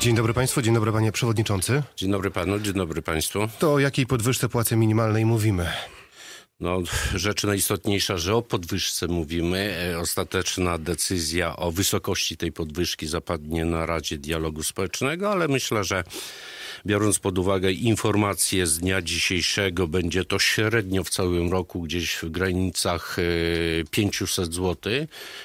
Dzień dobry Państwu, dzień dobry Panie Przewodniczący. Dzień dobry Panu, dzień dobry Państwu. To o jakiej podwyżce płacy minimalnej mówimy? No, rzecz najistotniejsza, że o podwyżce mówimy. E, ostateczna decyzja o wysokości tej podwyżki zapadnie na Radzie Dialogu Społecznego, ale myślę, że biorąc pod uwagę informacje z dnia dzisiejszego, będzie to średnio w całym roku gdzieś w granicach 500 e, zł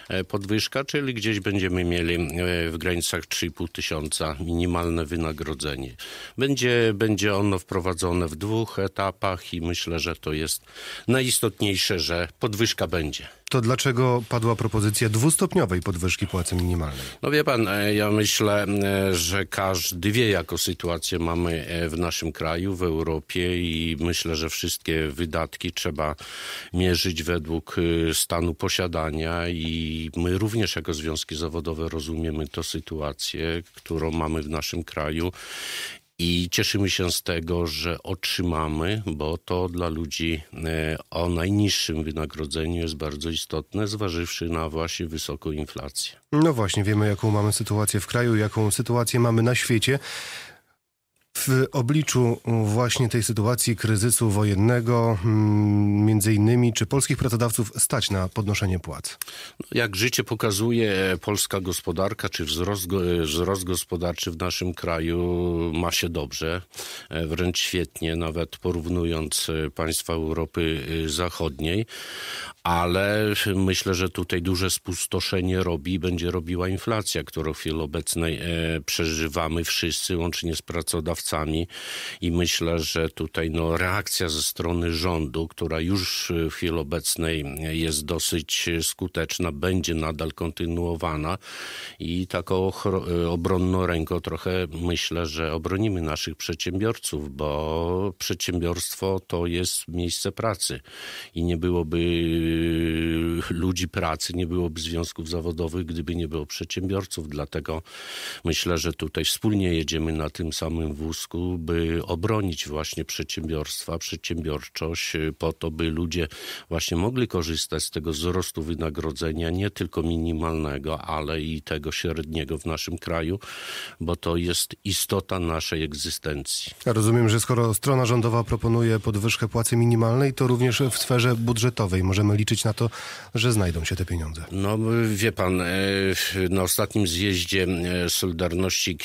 e, podwyżka, czyli gdzieś będziemy mieli e, w granicach 3,5 tysiąca minimalne wynagrodzenie. Będzie, będzie ono wprowadzone w dwóch etapach i myślę, że to jest najistotniejsze, że podwyżka będzie to dlaczego padła propozycja dwustopniowej podwyżki płacy minimalnej? No wie pan, e, ja myślę, e, że każdy wie, jaką sytuację mamy e, w naszym kraju, w Europie i myślę, że wszystkie wydatki trzeba mierzyć według stanu posiadania i my również jako związki zawodowe rozumiemy tę sytuację, którą mamy w naszym kraju i cieszymy się z tego, że otrzymamy, bo to dla ludzi e, o najniższym wynagrodzeniu jest bardzo istotne, zważywszy na właśnie wysoką inflację. No właśnie, wiemy jaką mamy sytuację w kraju, jaką sytuację mamy na świecie. W obliczu mm, właśnie tej sytuacji kryzysu wojennego, mm, między innymi, czy polskich pracodawców stać na podnoszenie płac? No, jak życie pokazuje, polska gospodarka, czy wzrost, wzrost gospodarczy w naszym kraju ma się dobrze, e, wręcz świetnie, nawet porównując e, państwa Europy e, Zachodniej, ale myślę, że tutaj duże spustoszenie robi i będzie robiła inflacja, którą w chwili obecnej przeżywamy wszyscy, łącznie z pracodawcami kierowcami i myślę, że tutaj no, reakcja ze strony rządu, która już w chwili obecnej jest dosyć skuteczna, będzie nadal kontynuowana i taką obronną ręką trochę myślę, że obronimy naszych przedsiębiorców, bo przedsiębiorstwo to jest miejsce pracy i nie byłoby yy, ludzi pracy, nie byłoby związków zawodowych, gdyby nie było przedsiębiorców. Dlatego myślę, że tutaj wspólnie jedziemy na tym samym wózku Tusku, by obronić właśnie przedsiębiorstwa, przedsiębiorczość, y, po to, by ludzie właśnie mogli korzystać z tego wzrostu wynagrodzenia, nie tylko minimalnego, ale i tego średniego w naszym kraju, bo to jest istota naszej egzystencji. Ja rozumiem, że skoro strona rządowa proponuje podwyżkę płacy minimalnej, to również w sferze budżetowej możemy liczyć na to, że znajdą się te pieniądze. No wie pan, e, na ostatnim zjeździe e, Solidarności,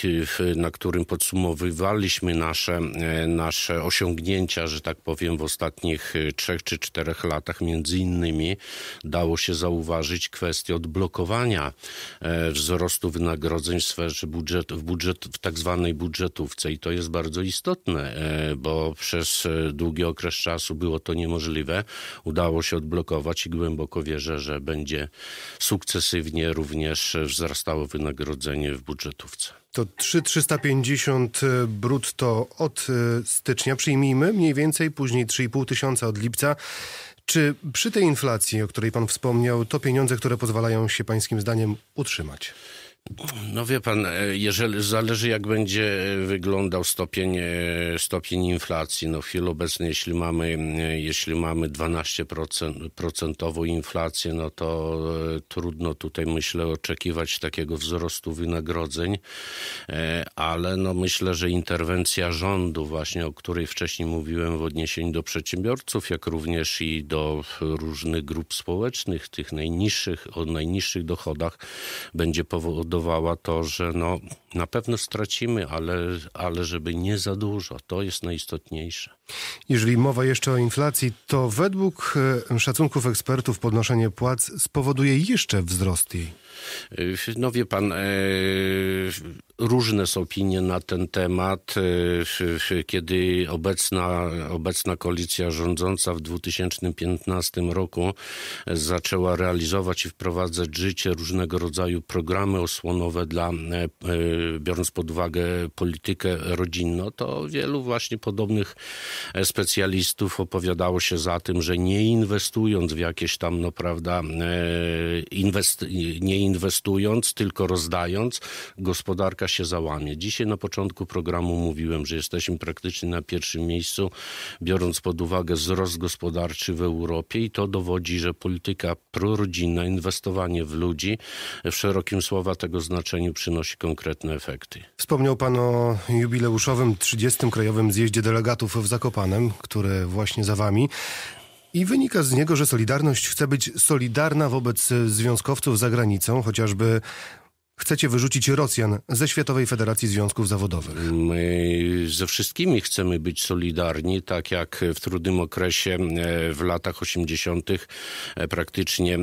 na którym podsumowywali, porównaliśmy nasze, e, nasze osiągnięcia, że tak powiem, w ostatnich e, trzech czy czterech latach, między innymi dało się zauważyć kwestię odblokowania e, wzrostu wynagrodzeń w sferze budżetu, w, budżet, w tak zwanej budżetówce i to jest bardzo istotne, bo przez długi okres czasu było to niemożliwe. Udało się odblokować i głęboko wierzę, że będzie sukcesywnie również wzrastało wynagrodzenie w budżetówce. To 3,350 e, brutto od e, stycznia przyjmijmy, mniej więcej później 3,5 tysiąca od lipca. Czy przy tej inflacji, o której pan wspomniał, to pieniądze, które pozwalają się pańskim zdaniem utrzymać? No wie pan, e, jeżeli zależy jak będzie e, wyglądał stopień, e, stopień inflacji. No w chwili obecnej, jeśli mamy, jeśli mamy 12% procentową inflację, no to trudno tutaj myślę oczekiwać takiego wzrostu wynagrodzeń, ale no myślę, że interwencja rządu właśnie, o której wcześniej mówiłem w odniesieniu do przedsiębiorców, jak również i do różnych grup społecznych, tych najniższych, o najniższych dochodach, będzie powodowała spowodowała to, że no, na pewno stracimy, ale, ale żeby nie za dużo. To jest najistotniejsze. Jeżeli mowa jeszcze o inflacji, to według e, szacunków ekspertów podnoszenie płac spowoduje jeszcze wzrost jej. Y, no wie pan, e, Różne są opinie na ten temat. E, kiedy obecna, obecna koalicja rządząca w 2015 roku e, zaczęła realizować i wprowadzać życie różnego rodzaju programy osłonowe dla, e, biorąc pod uwagę politykę rodzinną, to wielu właśnie podobnych specjalistów opowiadało się za tym, że nie inwestując w jakieś tam, no prawda, inwest, nie inwestując, tylko rozdając, gospodarka się załamie. Dzisiaj na początku programu mówiłem, że jesteśmy praktycznie na pierwszym miejscu, biorąc pod uwagę wzrost gospodarczy w Europie i to dowodzi, że polityka prorodzinna, inwestowanie w ludzi w szerokim słowa tego znaczeniu przynosi konkretne efekty. Wspomniał pan o jubileuszowym 30. Krajowym Zjeździe Delegatów w Zakopanem, który właśnie za wami. I wynika z niego, że Solidarność chce być solidarna wobec związkowców za granicą, chociażby chcecie wyrzucić Rosjan ze Światowej Federacji Związków Zawodowych. My ze wszystkimi chcemy być solidarni, tak jak w trudnym okresie e, w latach 80. E, praktycznie e,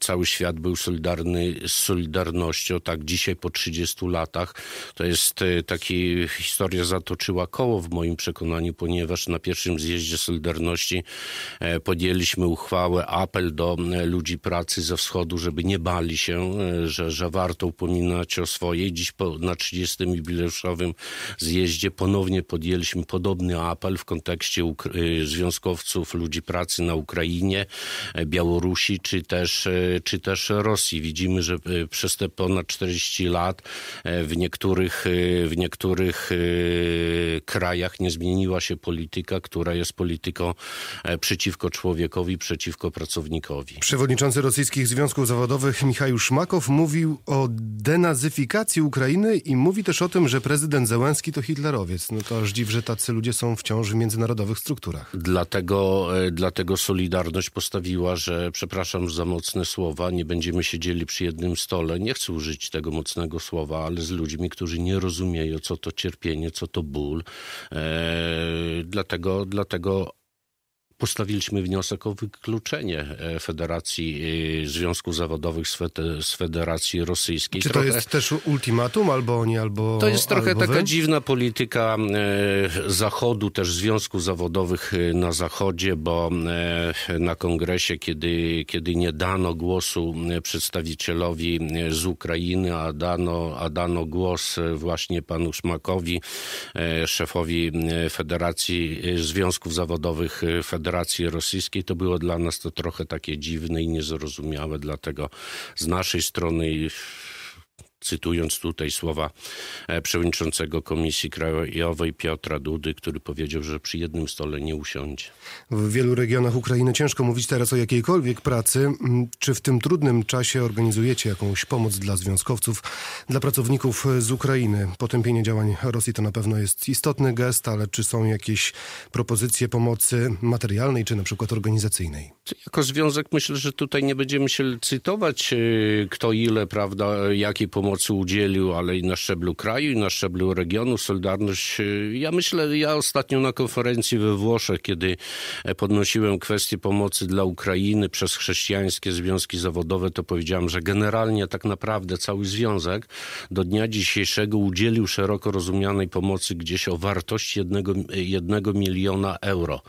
cały świat był solidarny z Solidarnością. Tak dzisiaj po 30 latach to jest taki historia zatoczyła koło w moim przekonaniu, ponieważ na pierwszym zjeździe Solidarności podjęliśmy uchwałę, apel do ludzi pracy ze wschodu, żeby nie bali się, że, że warto upomnieć przypominać o swojej. Dziś po, na 30. jubileuszowym zjeździe ponownie podjęliśmy podobny apel w kontekście y, związkowców, ludzi pracy na Ukrainie, e, Białorusi czy też, e, czy też Rosji. Widzimy, że e, przez te ponad 40 lat w niektórych, w niektórych krajach nie zmieniła się polityka, która jest polityką przeciwko człowiekowi, przeciwko pracownikowi. Przewodniczący rosyjskich związków zawodowych Michał Szmakow mówił o denazyfikacji Ukrainy i mówi też o tym, że prezydent Zełenski to hitlerowiec. No to aż dziw, że tacy ludzie są wciąż w międzynarodowych strukturach. Dlatego, e, dlatego Solidarność postawiła, że przepraszam za mocne słowa, nie będziemy siedzieli przy jednym stole. Nie chcę użyć tego mocnego słowa, ale z ludźmi, którzy nie rozumieją, co to cierpienie, co to ból. Eee, dlatego, dlatego postawiliśmy wniosek o wykluczenie e, Federacji e, Związków Zawodowych z Federacji Rosyjskiej. Czy to trochę... jest też ultimatum albo oni, albo. To jest trochę taka wy? dziwna polityka e, Zachodu, też związków zawodowych na Zachodzie, bo na kongresie, kiedy, kiedy nie dano głosu przedstawicielowi z Ukrainy, a dano, a dano głos właśnie panu Szmakowi, szefowi Federacji Związków Zawodowych Federacji, Federacji Rosyjskiej, to było dla nas to trochę takie dziwne i niezrozumiałe, dlatego z naszej strony cytując tutaj słowa e, przewodniczącego Komisji Krajowej Piotra Dudy, który powiedział, że przy jednym stole nie usiądzie. W wielu regionach Ukrainy ciężko mówić teraz o jakiejkolwiek pracy. Mm, czy w tym trudnym czasie organizujecie jakąś pomoc dla związkowców, dla pracowników z Ukrainy? Potępienie działań Rosji to na pewno jest istotny gest, ale czy są jakieś propozycje pomocy materialnej czy na przykład organizacyjnej? Jako związek myślę, że tutaj nie będziemy się cytować e, kto ile, prawda, e, jakiej pomocy pomocy udzielił, ale i na szczeblu kraju, i na szczeblu regionu. Solidarność, ja myślę, ja ostatnio na konferencji we Włoszech, kiedy e, podnosiłem kwestię pomocy dla Ukrainy przez chrześcijańskie związki zawodowe, to powiedziałem, że generalnie tak naprawdę cały związek do dnia dzisiejszego udzielił szeroko rozumianej pomocy gdzieś o wartości jednego, jednego miliona euro.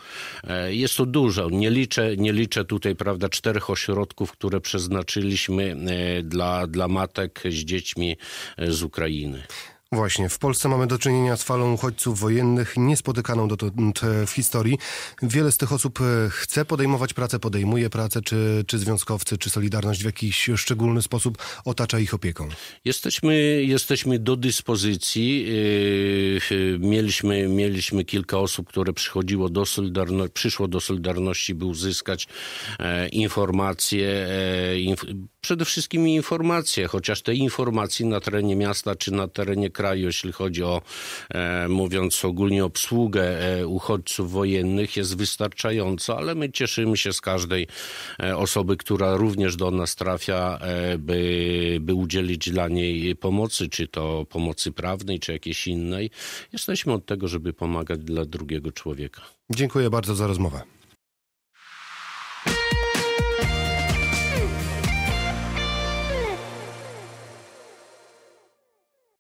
E, jest to dużo. Nie liczę, nie liczę tutaj, prawda, czterech ośrodków, które przeznaczyliśmy e, dla, dla matek z dziećmi ludźmi z Ukrainy. Właśnie, w Polsce mamy do czynienia z falą uchodźców wojennych niespotykaną dotąd e, w historii. Wiele z tych osób e, chce podejmować pracę, podejmuje pracę, czy, czy związkowcy, czy Solidarność w jakiś szczególny sposób otacza ich opieką? Jesteśmy, jesteśmy do dyspozycji. E, mieliśmy, mieliśmy kilka osób, które przychodziło do solidarności, przyszło do Solidarności, by uzyskać informacje, inf- przede wszystkim informacje, chociaż te informacje na terenie miasta czy na terenie kraju, jeśli chodzi o, e, mówiąc ogólnie, obsługę e, uchodźców wojennych jest wystarczająco, ale my cieszymy się z każdej e, osoby, która również do nas trafia, by, by udzielić dla niej pomocy, czy to pomocy prawnej, czy jakiejś innej. Jesteśmy od tego, żeby pomagać dla drugiego człowieka. Dziękuję bardzo za rozmowę.